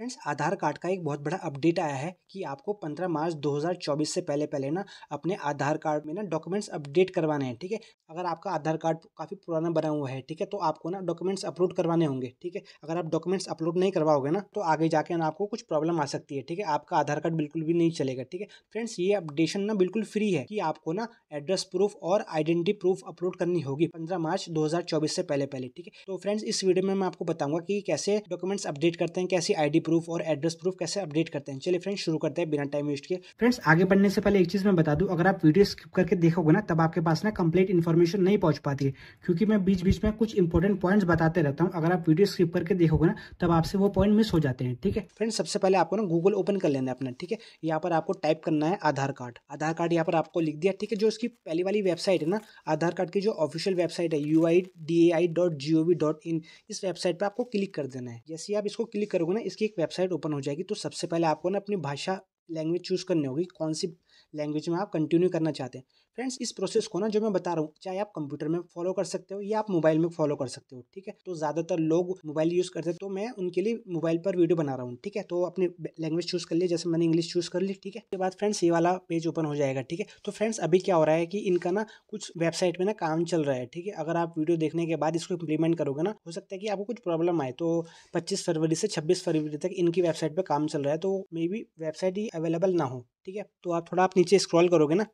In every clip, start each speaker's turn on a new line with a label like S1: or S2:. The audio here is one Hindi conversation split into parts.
S1: फ्रेंड्स आधार कार्ड का एक बहुत बड़ा अपडेट आया है कि आपको 15 मार्च 2024 से पहले पहले ना अपने आधार कार्ड में ना डॉक्यूमेंट्स अपडेट करवाने हैं ठीक है अगर आपका आधार कार्ड काफ़ी पुराना बना हुआ है ठीक है तो आपको ना डॉक्यूमेंट्स अपलोड करवाने होंगे ठीक है अगर आप डॉक्यूमेंट्स अपलोड नहीं करवाओगे ना तो आगे जाके ना आपको कुछ प्रॉब्लम आ सकती है ठीक है आपका आधार कार्ड बिल्कुल भी नहीं चलेगा ठीक है फ्रेंड्स ये अपडेशन ना बिल्कुल फ्री है कि आपको ना एड्रेस प्रूफ और आइडेंटिटी प्रूफ अपलोड करनी होगी पंद्रह मार्च दो से पहले पहले ठीक है तो फ्रेंड्स इस वीडियो में मैं आपको बताऊंगा कि कैसे डॉक्यूमेंट्स अपडेट करते हैं कैसी आई प्रूफ और एड्रेस प्रूफ कैसे अपडेट करते हैं चलिए फ्रेंड्स शुरू करते हैं बिना टाइम वेस्ट किए फ्रेंड्स आगे बढ़ने से पहले एक चीज़ मैं बता दूँ अगर आप वीडियो स्किप करके देखोगे ना तब आपके पास ना कंप्लीट इन्फॉर्मेशन नहीं पहुंच पाती है क्योंकि मैं बीच बीच में कुछ इंपॉर्टेंट पॉइंट्स बताते रहता हूँ अगर आप वीडियो स्किप करके देखोगे ना तब आपसे वो पॉइंट मिस हो जाते हैं ठीक है फ्रेंड्स सबसे पहले आपको ना गूगल ओपन कर लेना है अपना ठीक है यहाँ पर आपको टाइप करना है आधार कार्ड आधार कार्ड यहाँ पर आपको लिख दिया ठीक है जो उसकी पहली वाली वेबसाइट है ना आधार कार्ड की जो ऑफिशियल वेबसाइट है U I D A I dot G O V dot in इस वेबसाइट पर आपको क्लिक कर देना है जैसे आप इसको क्लिक करोगे ना इसकी एक वेबसाइट ओपन हो जाएगी तो सबसे पहले आपको ना अपनी भाषा लैंग्वेज चूज़ करनी होगी कौन सी लैंग्वेज में आप कंटिन्यू करना चाहते हैं फ्रेंड्स इस प्रोसेस को ना जो मैं बता रहा हूँ चाहे आप कंप्यूटर में फॉलो कर सकते हो या आप मोबाइल में फॉलो कर सकते हो ठीक है तो ज़्यादातर लोग मोबाइल यूज़ करते हैं तो मैं उनके लिए मोबाइल पर वीडियो बना रहा हूँ ठीक है तो अपने लैंग्वेज चूज़ कर लिए जैसे मैंने इंग्लिश चूज़ कर ली ठीक है उसके बाद फ्रेंड्स ये वाला पेज ओपन हो जाएगा ठीक है तो फ्रेंड्स अभी क्या हो रहा है कि इनका ना कुछ वेबसाइट में ना काम चल रहा है ठीक है अगर आप वीडियो देखने के बाद इसको इम्प्लीमेंट करोगे ना हो सकता है कि आपको कुछ प्रॉब्लम आए तो पच्चीस फरवरी से छब्बीस फरवरी तक इनकी वेबसाइट पर काम चल रहा है तो मे बी वेबसाइट ही अवेलेबल ना हो ठीक है तो आप थोड़ा आप नीचे स्क्रॉल करोगे ना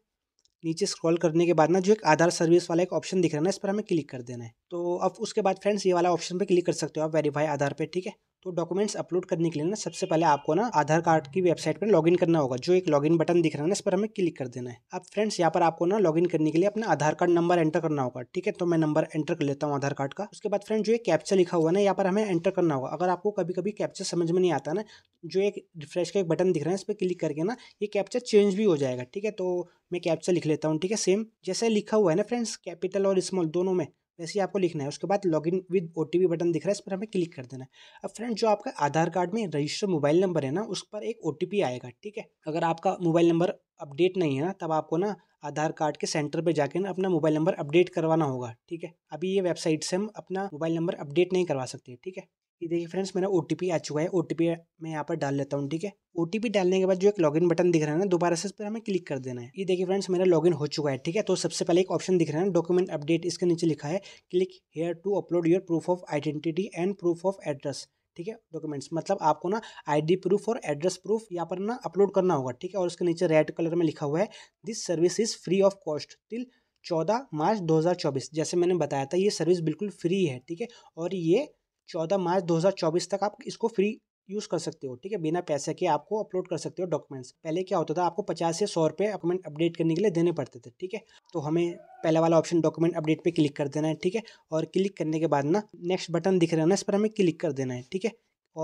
S1: नीचे स्क्रॉल करने के बाद ना जो एक आधार सर्विस वाला एक ऑप्शन दिख रहा है ना इस पर हमें क्लिक कर देना है तो अब उसके बाद फ्रेंड्स ये वाला ऑप्शन पर क्लिक कर सकते हो आप वेरीफाई आधार पर ठीक है तो डॉक्यूमेंट्स अपलोड करने के लिए ना सबसे पहले आपको ना आधार कार्ड की वेबसाइट पर लॉगिन करना होगा जो एक लॉगिन बटन दिख रहा है ना इस पर हमें क्लिक कर देना है अब फ्रेंड्स यहाँ पर आपको ना लॉगिन करने के लिए अपना आधार कार्ड नंबर एंटर करना होगा ठीक है तो मैं नंबर एंटर कर लेता हूँ आधार कार्ड का उसके बाद फ्रेंड जो एक कैप्चा लिखा हुआ ना यहाँ पर हमें एंटर करना होगा अगर आपको कभी कभी कैप्चा समझ में नहीं आता ना जो एक रिफ्रेश का एक बटन दिख रहा है इस पर क्लिक करके ना ये कैप्चा चेंज भी हो जाएगा ठीक है तो मैं कैप्चा लिख लेता हूँ ठीक है सेम जैसे लिखा हुआ है ना फ्रेंड्स कैपिटल और स्मॉल दोनों में वैसे ही आपको लिखना है उसके बाद log in with O button दिख रहा है इस पर हमें क्लिक कर देना है अब फ्रेंड जो आपका आधार कार्ड में रजिस्टर मोबाइल नंबर है ना उस पर एक ओ आएगा ठीक है अगर आपका मोबाइल नंबर अपडेट नहीं है ना तब आपको ना आधार कार्ड के सेंटर पर जाकर ना अपना मोबाइल नंबर अपडेट करवाना होगा ठीक है अभी ये वेबसाइट से हम अपना मोबाइल नंबर अपडेट नहीं करवा सकते ठीक है ये देखिए फ्रेंड्स मेरा ओ आ चुका है ओ मैं यहाँ पर डाल लेता हूँ ठीक है ओ डालने के बाद जो एक लॉगिन बटन दिख रहा है ना दोबारा से इस पर हमें क्लिक कर देना है ये देखिए फ्रेंड्स मेरा लॉगिन हो चुका है ठीक है तो सबसे पहले एक ऑप्शन दिख रहा है डॉक्यूमेंट अपडेट इसके नीचे लिखा है click here to upload your proof of identity and proof of address ठीक है डॉक्यूमेंट्स मतलब आपको ना आईडी प्रूफ और एड्रेस प्रूफ यहाँ पर ना अपलोड करना होगा ठीक है और उसके नीचे रेड कलर में लिखा हुआ है this service is free of cost till चौदह मार्च 2024 जैसे मैंने बताया था ये सर्विस बिल्कुल फ्री है ठीक है और ये चौदह मार्च 2024 तक आप इसको फ्री यूज़ कर सकते हो ठीक है बिना पैसे के आपको अपलोड कर सकते हो डॉक्यूमेंट्स पहले क्या होता था आपको पचास से सौ रुपये डॉक्यूमेंट अपडेट करने के लिए देने पड़ते थे ठीक है तो हमें पहला वाला ऑप्शन डॉक्यूमेंट अपडेट पे क्लिक कर देना है ठीक है और क्लिक करने के बाद ना नेक्स्ट बटन दिख रहा है ना इस पर हमें क्लिक कर देना है ठीक है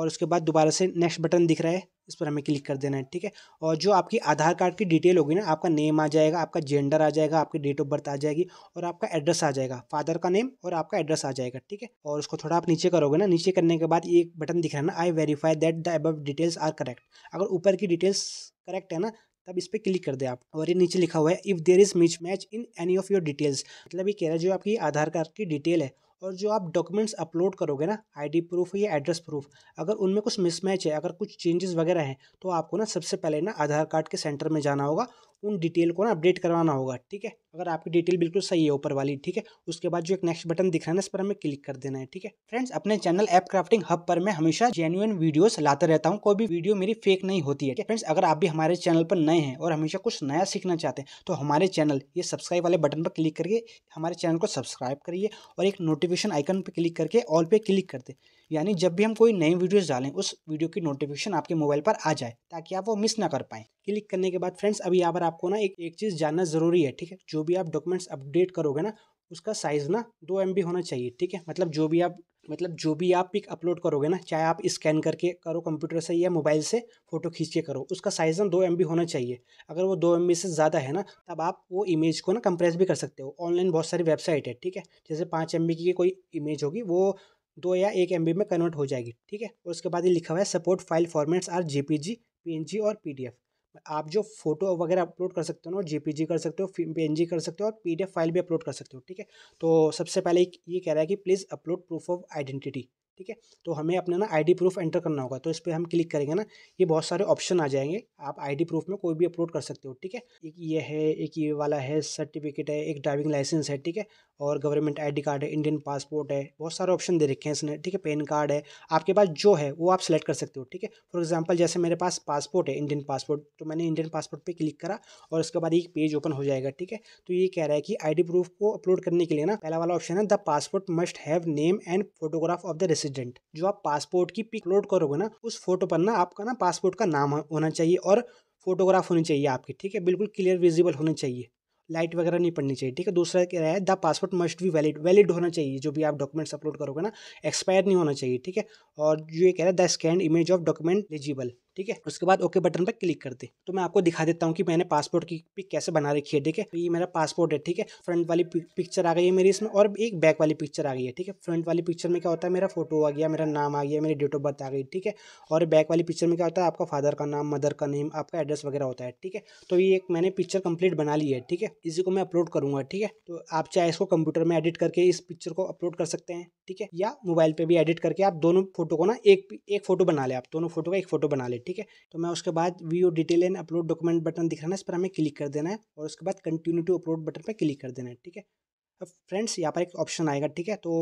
S1: और उसके बाद दोबारा से नेक्स्ट बटन दिख रहा है इस पर हमें क्लिक कर देना है ठीक है और जो आपकी आधार कार्ड की डिटेल होगी ना आपका नेम आ जाएगा आपका जेंडर आ जाएगा आपकी डेट ऑफ बर्थ आ जाएगी और आपका एड्रेस आ जाएगा फादर का नेम और आपका एड्रेस आ जाएगा ठीक है और उसको थोड़ा आप नीचे करोगे ना नीचे करने के बाद एक बटन दिख रहा है ना I verify that the above details are correct अगर ऊपर की डिटेल्स करेक्ट है ना तब इस पर क्लिक कर दे आप और ये नीचे लिखा हुआ है if there is mismatch in any of your details मतलब ये कह रहा है जो आपकी आधार कार्ड की डिटेल है और जो आप डॉक्यूमेंट्स अपलोड करोगे ना आईडी प्रूफ या एड्रेस प्रूफ अगर उनमें कुछ मिसमैच है अगर कुछ चेंजेस वगैरह हैं तो आपको ना सबसे पहले ना आधार कार्ड के सेंटर में जाना होगा उन डिटेल को ना अपडेट करवाना होगा ठीक है अगर आपकी डिटेल बिल्कुल सही है ऊपर वाली ठीक है उसके बाद जो एक नेक्स्ट बटन दिख रहा है ना इस पर हमें क्लिक कर देना है ठीक है फ्रेंड्स अपने चैनल ऐप क्राफ्टिंग हब पर मैं हमेशा जेन्युन वीडियोस लाता रहता हूँ कोई भी वीडियो मेरी फेक नहीं होती है फ्रेंड्स अगर आप भी हमारे चैनल पर नए हैं और हमेशा कुछ नया सीखना चाहते हैं तो हमारे चैनल ये सब्सक्राइब वाले बटन पर क्लिक करिए हमारे चैनल को सब्सक्राइब करिए और एक नोटिफिक नोटिफिकेशन आइकन पर क्लिक करके ऑल पे क्लिक कर दे यानी जब भी हम कोई नई वीडियोस डालें उस वीडियो की नोटिफिकेशन आपके मोबाइल पर आ जाए ताकि आप वो मिस ना कर पाएं क्लिक करने के बाद फ्रेंड्स अभी यहाँ पर आपको ना एक एक चीज़ जानना ज़रूरी है ठीक है जो भी आप डॉक्यूमेंट्स अपडेट करोगे ना उसका साइज़ ना दो एम होना चाहिए ठीक है मतलब जो भी आप मतलब जो भी आप पिक अपलोड करोगे ना चाहे आप स्कैन करके करो कंप्यूटर से या मोबाइल से फोटो खींच के करो उसका साइज ना दो एम होना चाहिए अगर वो दो एम से ज़्यादा है ना तब आप वो इमेज को ना कंप्रेस भी कर सकते हो ऑनलाइन बहुत सारी वेबसाइट है ठीक है जैसे पाँच एम की कोई इमेज होगी वो दो या एक एम में कन्वर्ट हो जाएगी ठीक है और उसके बाद ये लिखा हुआ है support file formats are J P और पी आप जो फोटो वगैरह अपलोड कर सकते हो ना जेपीजी कर सकते हो पीएनजी कर सकते हो और पीडीएफ फाइल भी अपलोड कर सकते हो ठीक है तो सबसे पहले ये कह रहा है कि please upload proof of identity ठीक है तो हमें अपना ना आईडी प्रूफ एंटर करना होगा तो इस पर हम क्लिक करेंगे ना ये बहुत सारे ऑप्शन आ जाएंगे आप आईडी प्रूफ में कोई भी अपलोड कर सकते हो ठीक है एक ये है एक ये वाला है सर्टिफिकेट है एक ड्राइविंग लाइसेंस है ठीक है और गवर्नमेंट आई कार्ड है इंडियन पासपोर्ट है बहुत सारे ऑप्शन दे रखे हैं इसने ठीक है पैन कार्ड है आपके पास जो है वो आप सेलेक्ट कर सकते हो ठीक है फॉर एग्जाम्पल जैसे मेरे पास पासपोर्ट है इंडियन पासपोर्ट तो मैंने इंडियन पासपोर्ट पर क्लिक करा और उसके बाद एक पेज ओपन हो जाएगा ठीक है तो ये कह रहा है कि आई प्रूफ को अपलोड करने के लिए ना पहला वाला ऑप्शन है the passport must have name and photograph of the resident resident जो आप पासपोर्ट की पिक अपलोड करोगे ना उस फोटो पर ना आपका ना पासपोर्ट का नाम होना चाहिए और फोटोग्राफ होनी चाहिए आपकी ठीक है बिल्कुल क्लियर विजिबल होनी चाहिए लाइट वगैरह नहीं पड़नी चाहिए ठीक है दूसरा कह रहा है द पासपोर्ट मस्ट भी वैलिड वैलिड होना चाहिए जो भी आप डॉक्यूमेंट्स अपलोड करोगे ना एक्सपायर नहीं होना चाहिए ठीक है और जो ये कह रहा है the scanned image of document eligible ठीक है उसके बाद ओके बटन पर क्लिक कर दे तो मैं आपको दिखा देता हूँ कि मैंने पासपोर्ट की पिक कैसे बना रखी है ठीक है तो ये मेरा पासपोर्ट है ठीक है फ्रंट वाली पिक्चर आ गई है मेरी इसमें और एक बैक वाली पिक्चर आ गई है ठीक है फ्रंट वाली पिक्चर में क्या होता है मेरा फोटो आ गया मेरा नाम आ गया मेरी डेट ऑफ बर्थ आ गई ठीक है और बैक वाली पिक्चर में क्या होता है आपका फादर का नाम मदर का नेम आपका एड्रेस वगैरह होता है ठीक है तो ये एक मैंने पिक्चर कंप्लीट बना ली है ठीक है इसी को मैं अपलोड करूँगा ठीक है तो आप चाहे इसको कंप्यूटर में एडिट करके इस पिक्चर को अपलोड कर सकते हैं ठीक है या मोबाइल पर भी एडिट करके आप दोनों फोटो को ना एक फोटो बना ले आप दोनों फोटो का एक फोटो बना ले ठीक है तो मैं उसके बाद view detail and upload document button दिख रहा है इस पर हमें क्लिक कर देना है और उसके बाद कंटिन्यू टू अपलोड बटन पर क्लिक कर देना है ठीक है अब फ्रेंड्स यहाँ पर एक ऑप्शन आएगा ठीक है तो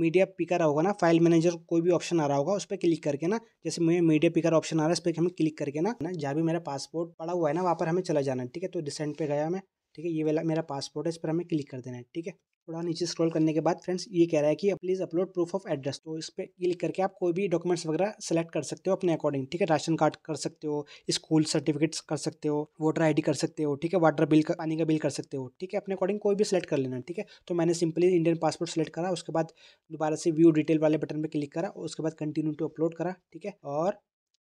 S1: मीडिया पिकर होगा ना फाइल मैनेजर कोई भी ऑप्शन आ रहा होगा उस पर क्लिक करके ना जैसे मुझे मीडिया पिकर ऑप्शन आ रहा है इस पर हमें क्लिक करके ना जहाँ भी मेरा पासपोर्ट पड़ा हुआ है ना वहाँ पर हमें चला जाना है ठीक है तो रिसेंट पे गया मैं ठीक है ये वाला मेरा पासपोर्ट है इस पर हमें क्लिक कर देना है ठीक है थोड़ा नीचे स्क्रॉल करने के बाद फ्रेंड्स ये कह रहा है कि please upload proof of address तो इस पर क्लिक करके आप कोई भी डॉक्यूमेंट्स वगैरह सेलेक्ट कर सकते हो अपने अकॉर्डिंग ठीक है राशन कार्ड कर सकते हो स्कूल सर्टिफिकेट्स कर सकते हो वोटर आई कर सकते हो ठीक है वाटर बिल का पानी का बिल कर सकते हो ठीक है अपने अकॉर्डिंग कोई भी सिलेक्ट कर लेना ठीक है तो मैंने सिंपली इंडियन पासपोर्ट सेलेक्ट करा उसके बाद दोबारा से व्यू डिटेल वाले बटन पर क्लिक करा उसके बाद कंटिन्यू टू अपलोड करा ठीक है और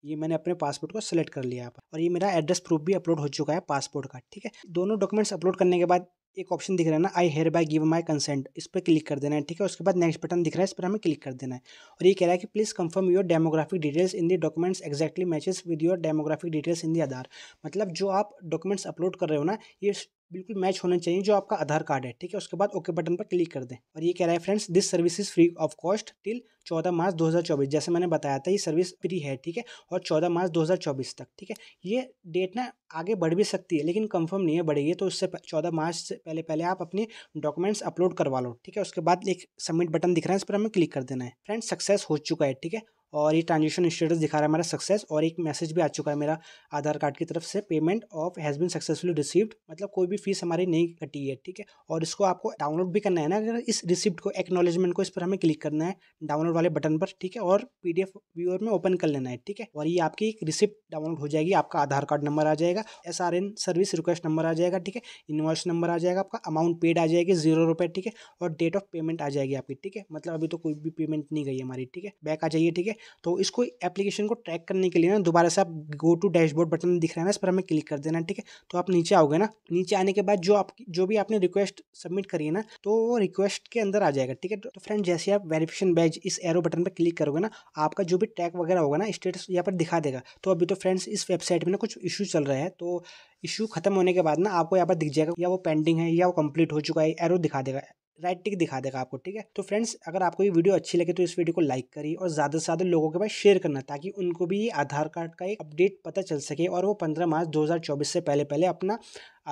S1: ये मैंने अपने पासपोर्ट को सिलेक्ट कर लिया और ये मेरा एड्रेस प्रूफ भी अपलोड हो चुका है पासपोर्ट का ठीक है दोनों डॉक्यूमेंट्स अपलोड करने के बाद एक ऑप्शन दिख रहा है ना I hereby give my consent इस पर क्लिक कर देना है ठीक है उसके बाद नेक्स्ट बटन दिख रहा है इस पर हमें क्लिक कर देना है और ये कह रहा है कि please confirm your demographic details in the documents exactly matches with your demographic details in the Aadhaar मतलब जो आप डॉक्यूमेंट्स अपलोड कर रहे हो ना ये बिल्कुल मैच होना चाहिए जो आपका आधार कार्ड है ठीक है उसके बाद ओके बटन पर क्लिक कर दें और ये कह रहा है friends this service is free of cost till चौदह मार्च 2024 जैसे मैंने बताया था ये सर्विस फ्री है ठीक है और चौदह मार्च 2024 तक ठीक है ये डेट ना आगे बढ़ भी सकती है लेकिन कंफर्म नहीं है बढ़ेगी तो उससे चौदह मार्च से पहले पहले आप अपने डॉक्यूमेंट्स अपलोड करवा लो ठीक है उसके बाद एक सबमिट बटन दिख रहा है इस पर हमें क्लिक कर देना है फ्रेंड्स सक्सेस हो चुका है ठीक है और ये ट्रांजेक्शन स्टेटस दिखा रहा है हमारा सक्सेस और एक मैसेज भी आ चुका है मेरा आधार कार्ड की तरफ से payment of has been successfully received मतलब कोई भी फीस हमारी नहीं कटी है ठीक है और इसको आपको डाउनलोड भी करना है ना अगर इस रिसिप्ट को एक्नोलेजमेंट को इस पर हमें क्लिक करना है डाउनलोड वाले बटन पर ठीक है और पी व्यूअर में ओपन कर लेना है ठीक है और ये आपकी एक रिसिप्ट डाउनलोड हो जाएगी आपका आधार कार्ड नंबर आ जाएगा एस सर्विस रिक्वेस्ट नंबर आ जाएगा ठीक है इन्वॉइस नंबर आ जाएगा आपका अमाउंट पेड आ जाएगी जीरो रुपये ठीक है और डेट ऑफ पेमेंट आ जाएगी आपकी ठीक है मतलब अभी तो कोई भी पेमेंट नहीं गई हमारी ठीक है बैक आ जाइए ठीक है तो इसको एप्लीकेशन को ट्रैक करने के लिए ना दोबारा से आप गो टू डैशबोर्ड बटन दिख रहा है ना इस पर हमें क्लिक कर देना ठीक है तो आप नीचे आओगे ना नीचे आने के बाद जो आपकी जो भी आपने रिक्वेस्ट सबमिट करी है ना तो वो रिक्वेस्ट के अंदर आ जाएगा ठीक है तो फ्रेंड जैसे आप वेरिफिकेशन बैज इस एरो बटन पर क्लिक करोगे ना आपका जो भी ट्रैक वगैरह होगा ना स्टेटस यहाँ पर दिखा देगा तो अभी तो फ्रेंड्स इस वेबसाइट में ना कुछ इशू चल रहा है तो इशू खत्म होने के बाद ना आपको यहाँ पर दिख जाएगा या वो पेंडिंग है या वो कंप्लीट हो चुका है एरो दिखा देगा राइट टिक दिखा देगा आपको ठीक है तो फ्रेंड्स अगर आपको ये वीडियो अच्छी लगे तो इस वीडियो को लाइक करिए और ज़्यादा से ज़्यादा लोगों के पास शेयर करना ताकि उनको भी आधार कार्ड का एक अपडेट पता चल सके और वो पंद्रह मार्च 2024 से पहले पहले अपना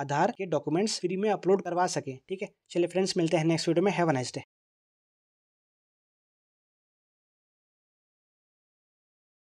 S1: आधार के डॉक्यूमेंट्स फ्री में अपलोड करवा सके ठीक है चलिए फ्रेंड्स मिलते हैं नेक्स्ट वीडियो में हैव अ नाइस डे